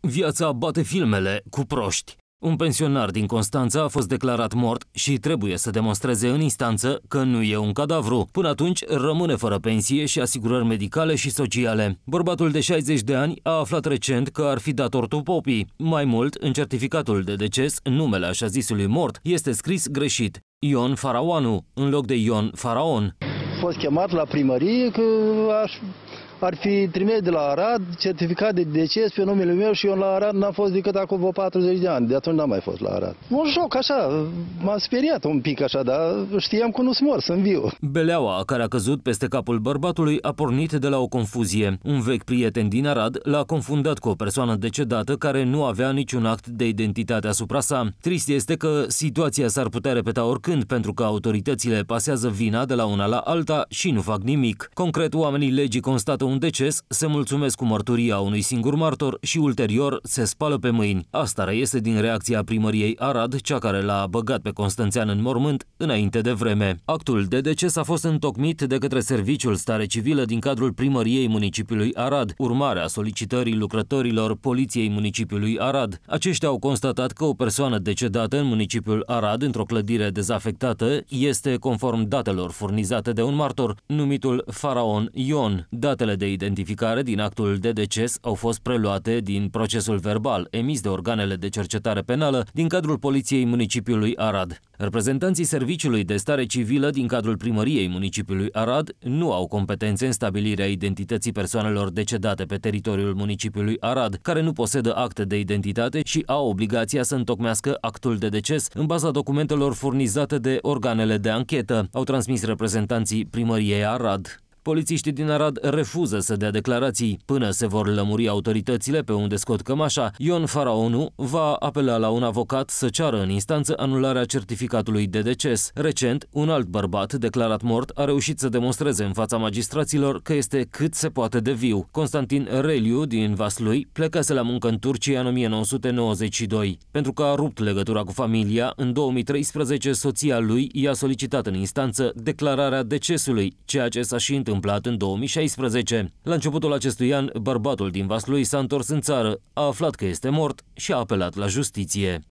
Viața bate filmele cu proști. Un pensionar din Constanța a fost declarat mort și trebuie să demonstreze în instanță că nu e un cadavru. Până atunci rămâne fără pensie și asigurări medicale și sociale. Bărbatul de 60 de ani a aflat recent că ar fi dat ortopopii. Mai mult, în certificatul de deces, numele așa zisului mort este scris greșit. Ion Faraoanu, în loc de Ion Faraon. A fost chemat la primărie că aș ar fi trimis de la Arad certificat de deces pe numele meu și eu la Arad n-am fost decât acum vreo 40 de ani. De atunci n-am mai fost la Arad. Un joc așa, m-a speriat un pic așa, dar știam că nu-s mor, sunt viu. Beleaua care a căzut peste capul bărbatului a pornit de la o confuzie. Un vechi prieten din Arad l-a confundat cu o persoană decedată care nu avea niciun act de identitate asupra sa. Trist este că situația s-ar putea repeta oricând pentru că autoritățile pasează vina de la una la alta și nu fac nimic. Concret, oamenii legii constată un deces, se mulțumesc cu mărturia unui singur martor și ulterior se spală pe mâini. Asta reiese din reacția primăriei Arad, cea care l-a băgat pe Constanțean în mormânt înainte de vreme. Actul de deces a fost întocmit de către Serviciul Stare Civilă din cadrul primăriei municipiului Arad, urmarea solicitării lucrătorilor Poliției municipiului Arad. Aceștia au constatat că o persoană decedată în municipiul Arad, într-o clădire dezafectată, este, conform datelor furnizate de un martor, numitul Faraon Ion. Datele de identificare din actul de deces au fost preluate din procesul verbal emis de organele de cercetare penală din cadrul Poliției Municipiului Arad. Reprezentanții Serviciului de Stare Civilă din cadrul Primăriei Municipiului Arad nu au competențe în stabilirea identității persoanelor decedate pe teritoriul municipiului Arad, care nu posedă acte de identitate și au obligația să întocmească actul de deces în baza documentelor furnizate de organele de anchetă, au transmis reprezentanții Primăriei Arad. Polițiștii din Arad refuză să dea declarații. Până se vor lămuri autoritățile pe unde scot cămașa, Ion Faraonu va apela la un avocat să ceară în instanță anularea certificatului de deces. Recent, un alt bărbat declarat mort a reușit să demonstreze în fața magistraților că este cât se poate de viu. Constantin Reliu din Vaslui plecase la muncă în Turcia în 1992. Pentru că a rupt legătura cu familia, în 2013 soția lui i-a solicitat în instanță declararea decesului, ceea ce s-a și întâmplat întâmplat în 2016. La începutul acestui an, bărbatul din Vaslui s-a întors în țară, a aflat că este mort și a apelat la justiție.